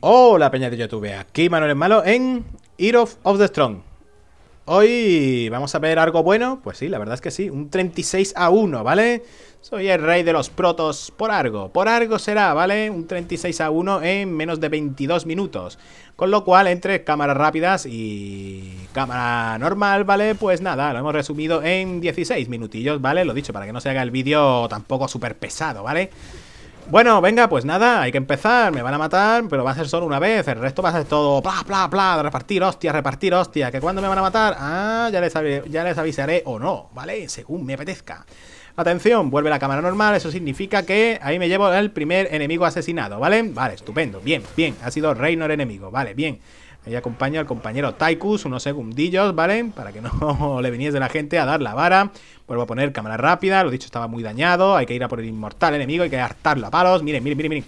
Hola peña de YouTube, aquí Manuel Malo en Hero of the Strong Hoy vamos a ver algo bueno, pues sí, la verdad es que sí, un 36 a 1, ¿vale? Soy el rey de los protos por algo, por algo será, ¿vale? Un 36 a 1 en menos de 22 minutos Con lo cual, entre cámaras rápidas y cámara normal, ¿vale? Pues nada, lo hemos resumido en 16 minutillos, ¿vale? Lo dicho, para que no se haga el vídeo tampoco súper pesado, ¿vale? vale bueno, venga, pues nada, hay que empezar. Me van a matar, pero va a ser solo una vez. El resto va a ser todo bla, bla, bla. Repartir, hostia, repartir, hostia. ¿Que cuando me van a matar? Ah, ya les, ya les avisaré o no, ¿vale? Según me apetezca. Atención, vuelve la cámara normal, eso significa que ahí me llevo el primer enemigo asesinado, ¿vale? Vale, estupendo, bien, bien, ha sido Reynor enemigo, vale, bien. Y acompaña al compañero Taikus unos segundillos, ¿vale? Para que no le viniese la gente a dar la vara. Vuelvo a poner cámara rápida, lo dicho, estaba muy dañado. Hay que ir a por el inmortal enemigo, hay que hartarlo a palos. Miren, miren, miren, miren.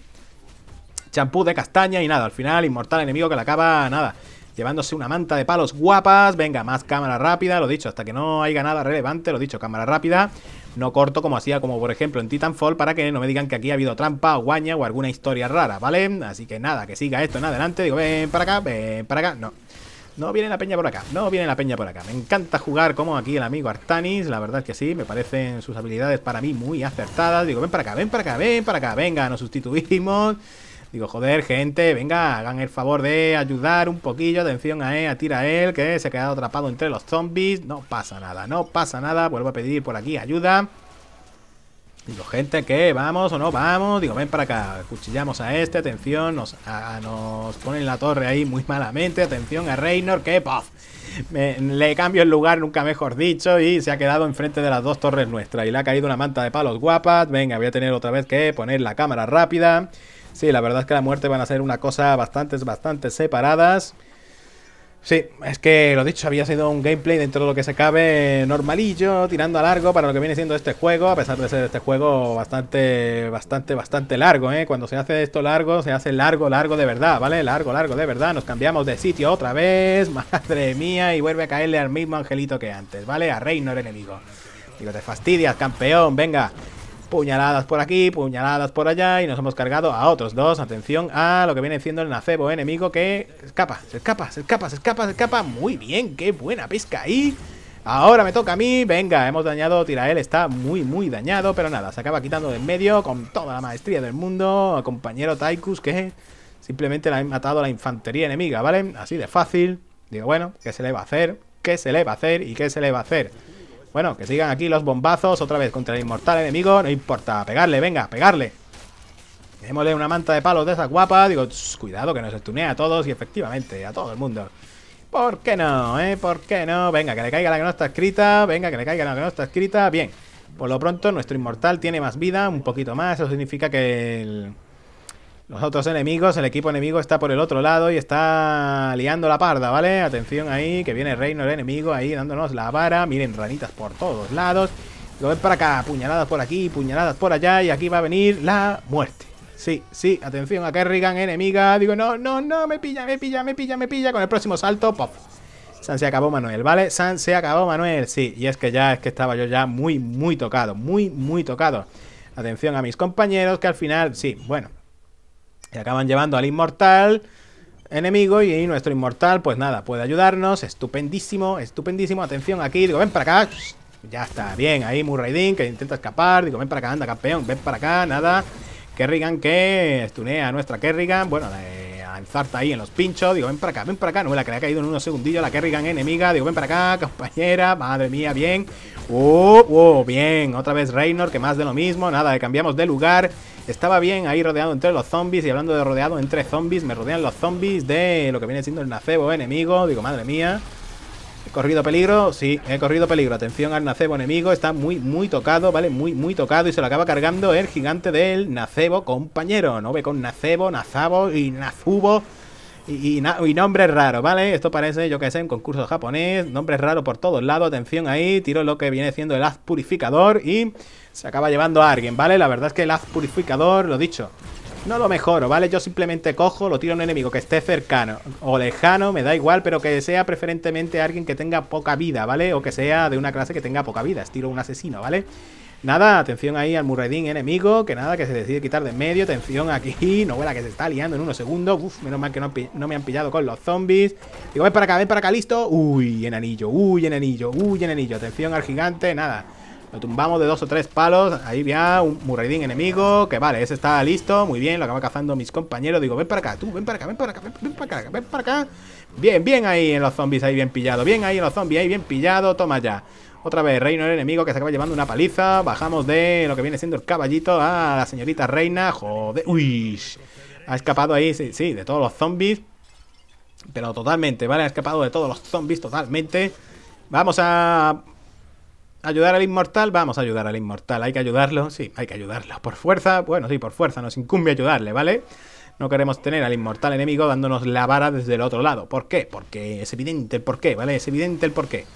Champú de castaña y nada, al final inmortal enemigo que le acaba, nada llevándose una manta de palos guapas. Venga, más cámara rápida, lo dicho, hasta que no haya nada relevante, lo dicho, cámara rápida no corto como hacía como por ejemplo en Titanfall para que no me digan que aquí ha habido trampa o guaña o alguna historia rara, ¿vale? Así que nada, que siga esto en adelante, digo, ven para acá, ven para acá, no. No viene la peña por acá, no viene la peña por acá. Me encanta jugar como aquí el amigo Artanis, la verdad es que sí, me parecen sus habilidades para mí muy acertadas. Digo, ven para acá, ven para acá, ven para acá, venga, nos sustituimos. Digo, joder, gente, venga, hagan el favor de ayudar un poquillo. Atención a él, tira a él, que se ha quedado atrapado entre los zombies. No pasa nada, no pasa nada. Vuelvo a pedir por aquí ayuda. Digo, gente, ¿qué? ¿Vamos o no? Vamos. Digo, ven para acá. Cuchillamos a este. Atención. Nos, ponen la torre ahí muy malamente. Atención a Reynor. Que puff le cambio el lugar, nunca mejor dicho. Y se ha quedado enfrente de las dos torres nuestras. Y le ha caído una manta de palos guapas. Venga, voy a tener otra vez que poner la cámara rápida. Sí, la verdad es que la muerte van a ser una cosa bastante, bastante separadas. Sí, es que lo dicho, había sido un gameplay dentro de lo que se cabe normalillo, tirando a largo para lo que viene siendo este juego, a pesar de ser este juego bastante, bastante, bastante largo, ¿eh? Cuando se hace esto largo, se hace largo, largo de verdad, ¿vale? Largo, largo de verdad, nos cambiamos de sitio otra vez, madre mía, y vuelve a caerle al mismo angelito que antes, ¿vale? A Reynor enemigo. Digo, te fastidias, campeón, venga puñaladas por aquí, puñaladas por allá y nos hemos cargado a otros dos. Atención a lo que viene siendo el nacebo enemigo que escapa, se escapa, se escapa, se escapa, se escapa. Muy bien, qué buena pesca ahí. Ahora me toca a mí, venga, hemos dañado Tira él está muy muy dañado Pero nada, se acaba quitando de en medio con toda la maestría del mundo a Compañero Taikus que simplemente le ha matado a la infantería enemiga, ¿vale? Así de fácil Digo, bueno, ¿qué se le va a hacer? ¿Qué se le va a hacer? ¿Y qué se le va a hacer? Bueno, que sigan aquí los bombazos otra vez contra el inmortal enemigo. No importa, pegarle, venga, pegarle. Démosle una manta de palos de esas guapas. Digo, cuidado que nos estunea a todos y efectivamente a todo el mundo. ¿Por qué no, eh? ¿Por qué no? Venga, que le caiga la que no está escrita. Venga, que le caiga la que no está escrita. Bien. Por lo pronto, nuestro inmortal tiene más vida, un poquito más. Eso significa que el... Los otros enemigos, el equipo enemigo está por el otro lado y está liando la parda, ¿vale? Atención ahí, que viene Reino el enemigo ahí dándonos la vara. Miren, ranitas por todos lados. Lo ven para acá, puñaladas por aquí, puñaladas por allá y aquí va a venir la muerte. Sí, sí, atención a Kerrigan, enemiga. Digo, no, no, no, me pilla, me pilla, me pilla, me pilla. Con el próximo salto, pop. San se acabó Manuel, ¿vale? San se acabó Manuel, sí. Y es que ya, es que estaba yo ya muy, muy tocado. Muy, muy tocado. Atención a mis compañeros que al final, sí, bueno. Y acaban llevando al inmortal enemigo y nuestro inmortal, pues nada, puede ayudarnos. Estupendísimo, estupendísimo. Atención aquí, digo, ven para acá. Ya está, bien, ahí Murraydin que intenta escapar. Digo, ven para acá, anda campeón, ven para acá, nada. Kerrigan que estunea a nuestra Kerrigan. Bueno, la Zarta ahí en los pinchos. Digo, ven para acá, ven para acá. No la que ha caído en unos segundillos la Kerrigan enemiga. Digo, ven para acá, compañera. Madre mía, bien. Oh, oh, bien. Otra vez Reynor, que más de lo mismo. Nada, cambiamos de lugar. Estaba bien ahí rodeado entre los zombies. Y hablando de rodeado entre zombies, me rodean los zombies de lo que viene siendo el nacebo enemigo. Digo, madre mía corrido peligro, sí, he corrido peligro. Atención al nacebo enemigo, está muy, muy tocado, ¿vale? Muy, muy tocado y se lo acaba cargando el gigante del nacebo compañero. No ve con nacebo, nazabo y nazubo. Y, y, nombres ¿vale? Esto parece, yo que sé, un concurso japonés, nombre raro por todos lados, atención ahí, tiro lo que viene siendo el haz purificador y se acaba llevando a alguien, ¿vale? La verdad es que el haz purificador, lo dicho, no lo mejoro, ¿vale? Yo simplemente cojo, lo tiro a un enemigo que esté cercano o lejano, me da igual, pero que sea preferentemente alguien que tenga poca vida, ¿vale? O que sea de una clase que tenga poca vida, estilo un asesino, ¿vale? Nada, atención ahí al Murredín enemigo, que nada, que se decide quitar de medio, atención aquí, no vuela que se está liando en unos segundos, uff, menos mal que no, me han pillado con los zombies. Digo, ven para acá, ven para acá, listo, uy, en anillo, uy, anillo, uy, anillo, atención al gigante, nada. Lo tumbamos de dos o tres palos. Ahí ya un murraidín enemigo. Que vale, ese está listo. Muy bien, lo acaban cazando mis compañeros. Digo, ven para acá, tú, ven para acá, ven para acá, ven, para acá, ven para acá. Bien, bien ahí en los zombies, ahí bien pillado. Bien ahí en los zombies, ahí bien pillado. Toma ya. Otra vez, reino el enemigo que se acaba llevando una paliza. Bajamos de lo que viene siendo el caballito a la señorita reina. Joder, uy. Ha escapado ahí, sí, sí, de todos los zombies. Pero totalmente, ¿vale? Ha escapado de todos los zombies totalmente. Vamos a ayudar al inmortal, vamos a ayudar al inmortal. Hay que ayudarlo, sí, hay que ayudarlo. Por fuerza, bueno, sí, por fuerza, nos incumbe ayudarle, ¿vale? No queremos tener al inmortal enemigo dándonos la vara desde el otro lado. ¿Por qué? Porque es evidente el porqué, ¿vale? Es evidente el porqué.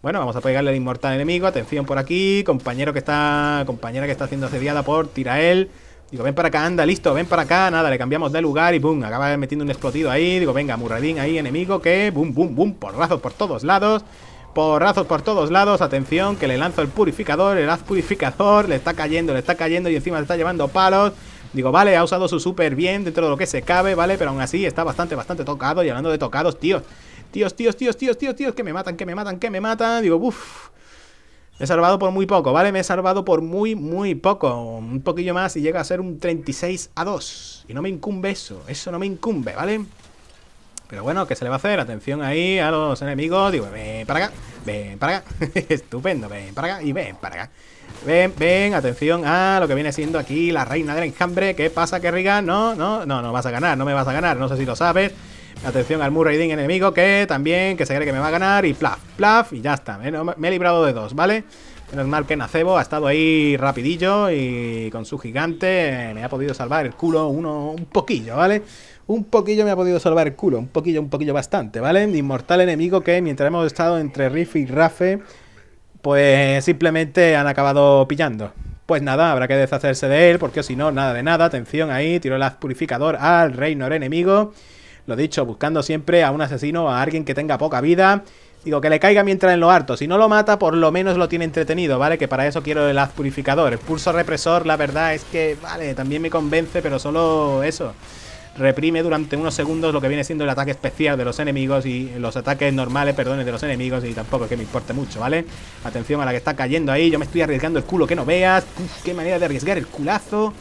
Bueno, vamos a pegarle al inmortal enemigo. Atención por aquí. Compañero que está. Compañera que está siendo asediada por Tirael. Digo, ven para acá, anda, listo, ven para acá. Nada, le cambiamos de lugar y boom. Acaba metiendo un explotido ahí. Digo, venga, Murradín ahí, enemigo, que. Boom, boom, boom. Porrazos por todos lados. Porrazos por todos lados, atención, que le lanzo el purificador, el haz purificador, le está cayendo, le está cayendo y encima le está llevando palos. Digo, vale, ha usado su super bien dentro de lo que se cabe, ¿vale? Pero aún así está bastante, bastante tocado. Y hablando de tocados, tíos. Tíos, tíos, tíos, tíos, tíos, tíos, que me matan, que me matan, que me matan. Digo, uff. Me he salvado por muy poco, ¿vale? Me he salvado por muy, muy poco. Un poquillo más y llega a ser un 36 a 2. Y no me incumbe eso. Eso no me incumbe, ¿vale? vale pero bueno, ¿qué se le va a hacer? Atención ahí a los enemigos. Digo, ven para acá, ven para acá. Estupendo, ven para acá y ven para acá. Ven, ven, atención a lo que viene siendo aquí la reina del enjambre. ¿Qué pasa, Kerrigan? No, no, no, no vas a ganar, no me vas a ganar, no sé si lo sabes. Atención al Ding enemigo que también, que se cree que me va a ganar y plaf, plaf y ya está. Me, he librado de dos, ¿vale? Menos mal que Nacebo ha estado ahí rapidillo y con su gigante me ha podido salvar el culo uno un poquillo, ¿vale? vale un poquillo me ha podido salvar el culo, un poquillo, un poquillo bastante, ¿vale? Inmortal enemigo que mientras hemos estado entre Riff y Rafe, pues simplemente han acabado pillando. Pues nada, habrá que deshacerse de él, porque si no, nada de nada, atención ahí, tiro el purificador al reino enemigo. Lo dicho, buscando siempre a un asesino, a alguien que tenga poca vida. Digo, que le caiga mientras en lo harto. Si no lo mata, por lo menos lo tiene entretenido, ¿vale? Que para eso quiero el haz purificador. El pulso represor, la verdad es que, vale, también me convence, pero solo eso reprime durante unos segundos lo que viene siendo el ataque especial de los enemigos y los ataques normales, perdones, de los enemigos y tampoco es que me importe mucho, ¿vale? Atención a la que está cayendo ahí, yo me estoy arriesgando el culo que no veas, qué manera de arriesgar el culazo.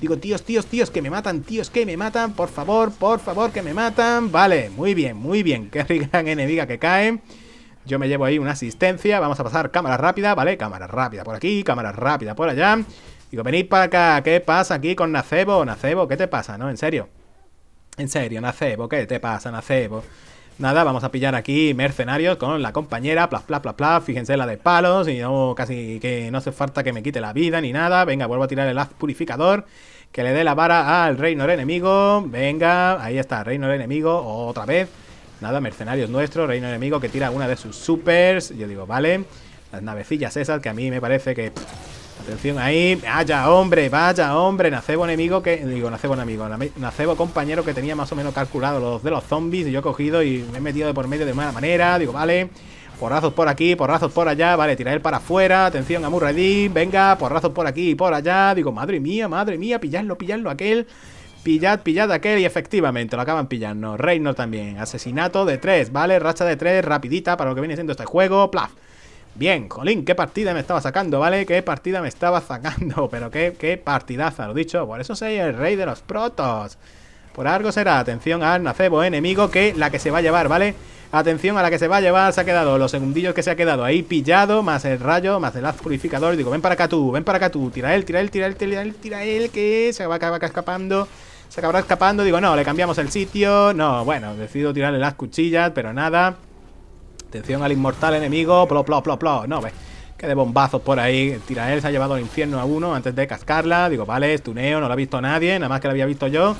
Digo, tíos, tíos, tíos, que me matan, tíos, que me matan, por favor, por favor, que me matan. Vale, muy bien, muy bien, qué gran enemiga que cae. Yo me llevo ahí una asistencia, vamos a pasar cámara rápida, ¿vale? Cámara rápida por aquí, cámara rápida por allá. Digo, venid para acá, ¿qué pasa aquí con Nacebo? Nacebo, ¿qué te pasa? No, en serio. En serio, Nacebo, ¿qué te pasa, Nacebo? Nada, vamos a pillar aquí mercenarios con la compañera, plas, plas, plas, plas, fíjense la de palos, y no, casi que no hace falta que me quite la vida ni nada, venga, vuelvo a tirar el haz purificador, que le dé la vara al reino enemigo, venga, ahí está, reino del enemigo, otra vez, nada, mercenarios nuestros, reino enemigo que tira una de sus supers, yo digo, vale, las navecillas esas que a mí me parece que... Atención, ahí, vaya hombre, vaya hombre, nacebo enemigo que, digo, nacebo enemigo, nacebo compañero que tenía más o menos calculado los de los zombies y yo he cogido y me he metido de por medio de mala manera, digo, vale, porrazos por aquí, porrazos por allá, vale, tirar él para afuera, atención a Murray venga, porrazos por aquí y por allá, digo, madre mía, madre mía, pilladlo, pilladlo aquel, Pillad, pillad aquel y efectivamente lo acaban pillando. Reino también. Asesinato de tres, ¿vale? Racha de tres, rapidita para lo que viene siendo este juego. Plaf. Bien, jolín, qué partida me estaba sacando, ¿vale? Qué partida me estaba sacando, pero qué, qué partidaza, lo dicho. Por eso soy el rey de los protos. Por algo será, atención al nacebo enemigo que la que se va a llevar, ¿vale? Atención a la que se va a llevar, se ha quedado los segundillos que se ha quedado ahí pillado, más el rayo, más el haz purificador. Digo, ven para acá tú, ven para acá tú, tira él, tira él, tira él, tira él, tira él, que se va escapando se acabará escapando. Digo, no, le cambiamos el sitio. No, bueno, decido tirarle las cuchillas, pero nada. Atención al inmortal enemigo. plop, plop, plop, plop No, ve. Que de bombazos por ahí. tira él, se ha llevado al infierno a uno antes de cascarla. Digo, vale, estuneo, no lo ha visto nadie. Nada más que lo había visto yo.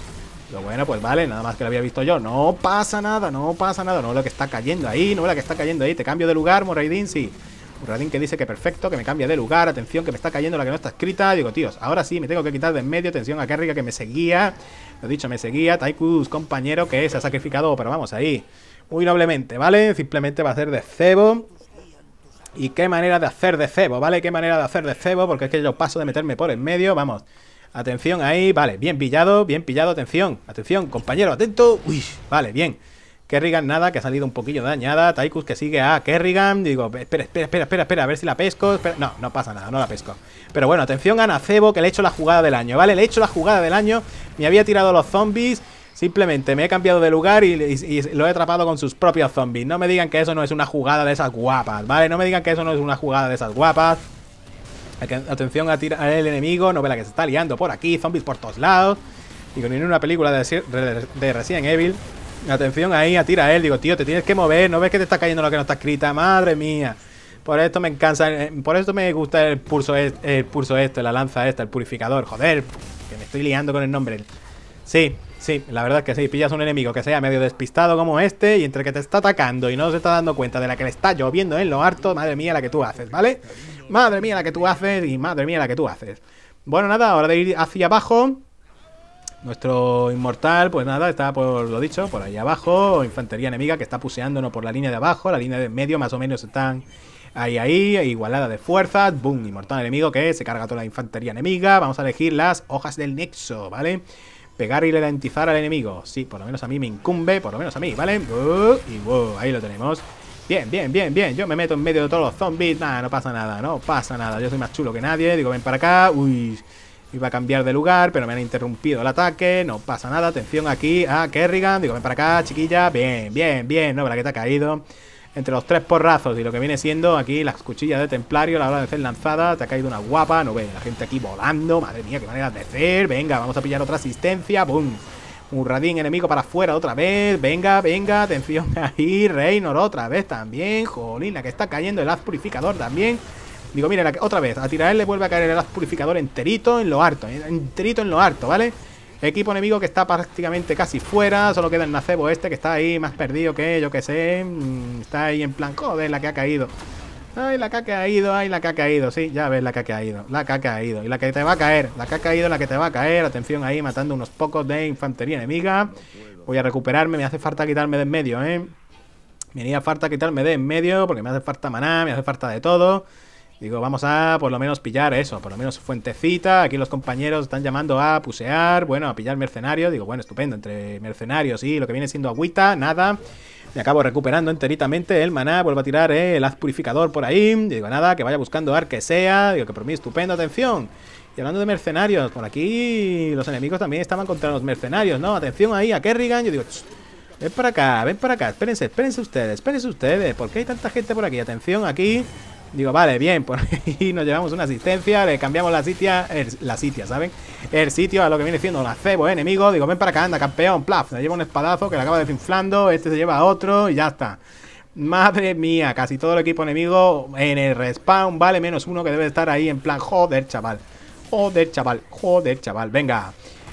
lo bueno, pues vale, nada más que lo había visto yo. No pasa nada, no pasa nada. No lo que está cayendo ahí, no es lo que está cayendo ahí. Te cambio de lugar, Moraidin, sí. Moraidin que dice que perfecto, que me cambia de lugar. Atención, que me está cayendo la que no está escrita. Digo, tíos, ahora sí, me tengo que quitar de en medio. Atención a Kerriga que me seguía. Lo dicho, me seguía. Taikus, compañero, que se ha sacrificado, pero vamos, ahí muy noblemente, ¿vale? Simplemente va a ser de cebo. Y qué manera de hacer de cebo, ¿vale? Qué manera de hacer de cebo, porque es que yo paso de meterme por en medio, vamos. Atención ahí, vale, bien pillado, bien pillado, atención, atención, compañero, atento. Uy, vale, bien. Kerrigan nada, que ha salido un poquillo dañada. Taikus que sigue a Kerrigan. Digo, espera, espera, espera, espera, a ver si la pesco. No, no pasa nada, no la pesco. Pero bueno, atención a Cebo, que le he hecho la jugada del año, ¿vale? Le he hecho la jugada del año. Me había tirado los zombies. Simplemente me he cambiado de lugar y, lo he atrapado con sus propios zombies. No me digan que eso no es una jugada de esas guapas, ¿vale? No me digan que eso no es una jugada de esas guapas. Atención a tirar El enemigo, novela que se está liando por aquí, zombies por todos lados. Y con una película de, de, Resident Evil. Atención ahí, tira a él. Digo, tío, te tienes que mover. No ves que te está cayendo lo que no está escrita. Madre mía. Por esto me encanta. Eh, por esto me gusta el pulso, el pulso este, la lanza esta, el purificador. Joder, que me estoy liando con el nombre. Sí, Sí, la verdad es que sí, pillas un enemigo que sea medio despistado como este y entre que te está atacando y no se está dando cuenta de la que le está lloviendo en lo harto, madre mía la que tú haces, ¿vale? Madre mía la que tú haces y madre mía la que tú haces. Bueno, nada, ahora de ir hacia abajo. Nuestro inmortal, pues nada, está por lo dicho, por ahí abajo. Infantería enemiga que está puseándonos por la línea de abajo, la línea de medio más o menos están Ahí, ahí, igualada de fuerzas. Boom, inmortal enemigo que se carga toda la infantería enemiga. Vamos a elegir las hojas del nexo, ¿vale? Pegar y ralentizar al enemigo. Sí, por lo menos a mí me incumbe, por lo menos a mí, ¿vale? Uh, y wow, ahí lo tenemos. Bien, bien, bien, bien. Yo me meto en medio de todos los zombies. Nada, no pasa nada, no pasa nada. Yo soy más chulo que nadie. Digo, ven para acá. Uy, iba a cambiar de lugar, pero me han interrumpido el ataque. No pasa nada. Atención aquí a Kerrigan. Digo, ven para acá, chiquilla. Bien, bien, bien. No, ¿verdad que te ha caído? entre los tres porrazos y lo que viene siendo aquí las cuchillas de templario la hora de ser lanzada. Te ha caído una guapa, no ve, la gente aquí volando, madre mía, qué manera de hacer. Venga, vamos a pillar otra asistencia, boom. radín enemigo para afuera otra vez. Venga, venga, atención ahí. Reynor otra vez también. Jolín, la que está cayendo el haz purificador también. Digo, mira, otra vez. A tirar le vuelve a caer el haz purificador enterito en lo harto. Enterito en lo harto, ¿vale? vale Equipo enemigo que está prácticamente casi fuera. Solo queda el Nacebo este que está ahí más perdido que yo que sé. Mm, está ahí en plan, joder, la que ha caído. Ay, la que ha caído, ay, la que ha caído. Sí, ya ves la que ha caído, la que ha caído. Y la que te va a caer, la que ha caído, la que te va a caer. Atención ahí, matando unos pocos de infantería enemiga. Voy a recuperarme, me hace falta quitarme de en medio, ¿eh? Me haría falta quitarme de en medio porque me hace falta maná, me hace falta de todo. Digo, vamos a por lo menos pillar eso, por lo menos fuentecita. Aquí los compañeros están llamando a pusear, bueno, a pillar mercenarios. Digo, bueno, estupendo, entre mercenarios y lo que viene siendo agüita, nada. Me acabo recuperando enteritamente el maná, vuelvo a tirar eh, el haz purificador por ahí. Digo, nada, que vaya buscando ar que sea. Digo, que por mí estupendo, atención. Y hablando de mercenarios, por aquí los enemigos también estaban contra los mercenarios, ¿no? Atención ahí a Kerrigan. Yo digo, ven para acá, ven para acá. Espérense, espérense ustedes, espérense ustedes. ¿Por qué hay tanta gente por aquí? Atención aquí. Digo, vale, bien, por ahí nos llevamos una asistencia, le cambiamos la sitia, la sitia, ¿saben? El sitio a lo que viene siendo la cebo, ¿eh? enemigo. Digo, ven para acá, anda, campeón, plaf. le lleva un espadazo que le acaba desinflando, este se lleva a otro y ya está. Madre mía, casi todo el equipo enemigo en el respawn, vale, menos uno que debe estar ahí en plan, joder, chaval. Joder, chaval, joder, chaval, venga.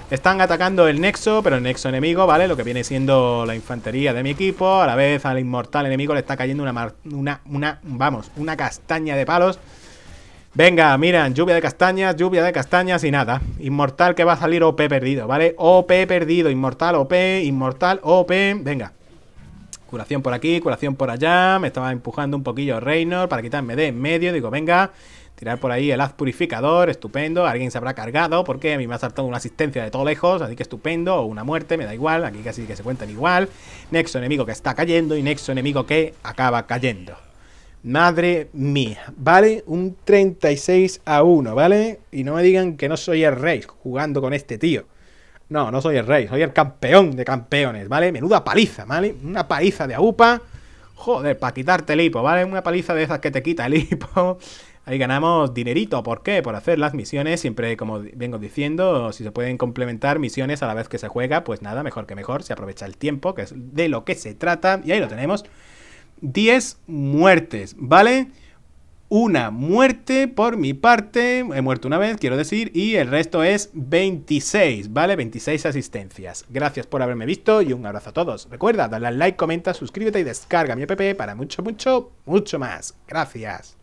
Están atacando el nexo, pero el nexo enemigo, ¿vale? Lo que viene siendo la infantería de mi equipo. A la vez al inmortal enemigo le está cayendo una... una, una vamos, una castaña de palos. Venga, miran, lluvia de castañas, lluvia de castañas y nada. Inmortal que va a salir OP perdido, ¿vale? OP perdido, inmortal, OP, inmortal, OP, venga. Curación por aquí, curación por allá. Me estaba empujando un poquillo Reynor para quitarme de en medio. Digo, venga, Tirar por ahí el haz purificador, estupendo. Alguien se habrá cargado porque a mí me ha saltado una asistencia de todo lejos, así que estupendo. O una muerte, me da igual. Aquí casi que se cuentan igual. Nexo enemigo que está cayendo y nexo enemigo que acaba cayendo. Madre mía, ¿vale? Un 36 a 1, ¿vale? Y no me digan que no soy el rey jugando con este tío. No, no soy el rey, soy el campeón de campeones, ¿vale? Menuda paliza, ¿vale? Una paliza de aupa. Joder, para quitarte el hipo, ¿vale? Una paliza de esas que te quita el hipo. Ahí ganamos dinerito. ¿Por qué? Por hacer las misiones. Siempre, como vengo diciendo, si se pueden complementar misiones a la vez que se juega, pues nada, mejor que mejor. Se aprovecha el tiempo, que es de lo que se trata. Y ahí lo tenemos. 10 muertes, ¿vale? Una muerte por mi parte, he muerto una vez, quiero decir, y el resto es 26, ¿vale? 26 asistencias. Gracias por haberme visto y un abrazo a todos. Recuerda, dale al like, comenta, suscríbete y descarga mi app para mucho, mucho, mucho más. Gracias.